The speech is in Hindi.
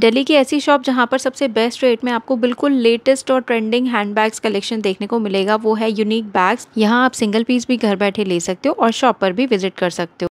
दिल्ली की ऐसी शॉप जहाँ पर सबसे बेस्ट रेट में आपको बिल्कुल लेटेस्ट और ट्रेंडिंग हैंडबैग्स कलेक्शन देखने को मिलेगा वो है यूनिक बैग्स यहाँ आप सिंगल पीस भी घर बैठे ले सकते हो और शॉप पर भी विजिट कर सकते हो